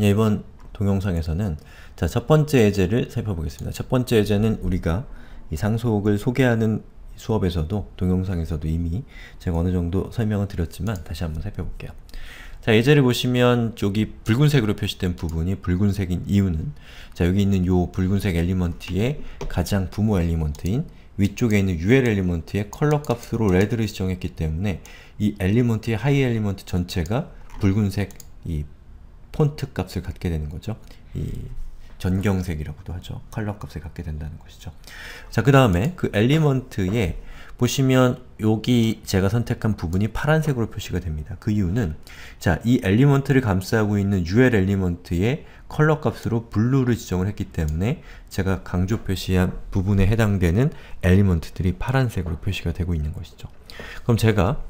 예, 이번 동영상에서는 자, 첫 번째 예제를 살펴보겠습니다. 첫 번째 예제는 우리가 이 상속을 소개하는 수업에서도 동영상에서도 이미 제가 어느 정도 설명을 드렸지만 다시 한번 살펴볼게요. 자, 예제를 보시면 여기 붉은색으로 표시된 부분이 붉은색인 이유는 자, 여기 있는 요 붉은색 엘리먼트의 가장 부모 엘리먼트인 위쪽에 있는 UL 엘리먼트의 컬러 값으로 레드를 지정했기 때문에 이 엘리먼트의 하이 엘리먼트 전체가 붉은색 이 폰트 값을 갖게 되는 거죠. 이 전경색이라고도 하죠. 컬러 값을 갖게 된다는 것이죠. 자, 그 다음에 그 엘리먼트에 보시면 여기 제가 선택한 부분이 파란색으로 표시가 됩니다. 그 이유는 자, 이 엘리먼트를 감싸고 있는 UL 엘리먼트의 컬러 값으로 블루를 지정을 했기 때문에 제가 강조 표시한 부분에 해당되는 엘리먼트들이 파란색으로 표시가 되고 있는 것이죠. 그럼 제가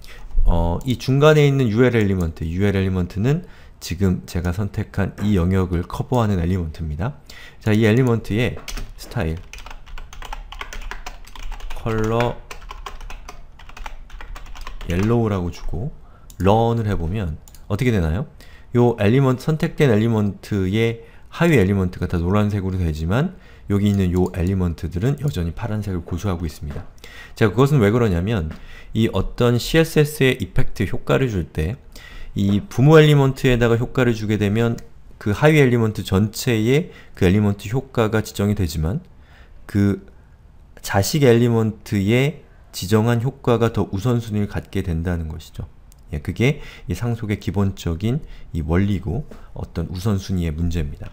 어, 이 중간에 있는 UL 엘리먼트, UL 엘리먼트는 지금 제가 선택한 이 영역을 커버하는 엘리먼트입니다. 자, 이 엘리먼트의 스타일 컬러 옐로우라고 주고 런을 해보면 어떻게 되나요? 요 엘리먼트 선택된 엘리먼트의 하위 엘리먼트가 다 노란색으로 되지만 여기 있는 요 엘리먼트들은 여전히 파란색을 고수하고 있습니다. 자, 그것은 왜 그러냐면 이 어떤 CSS의 이펙트 효과를 줄때 이 부모 엘리먼트에다가 효과를 주게 되면 그 하위 엘리먼트 전체에 그 엘리먼트 효과가 지정이 되지만 그 자식 엘리먼트에 지정한 효과가 더 우선순위를 갖게 된다는 것이죠. 예, 그게 이 상속의 기본적인 이 원리고 어떤 우선순위의 문제입니다.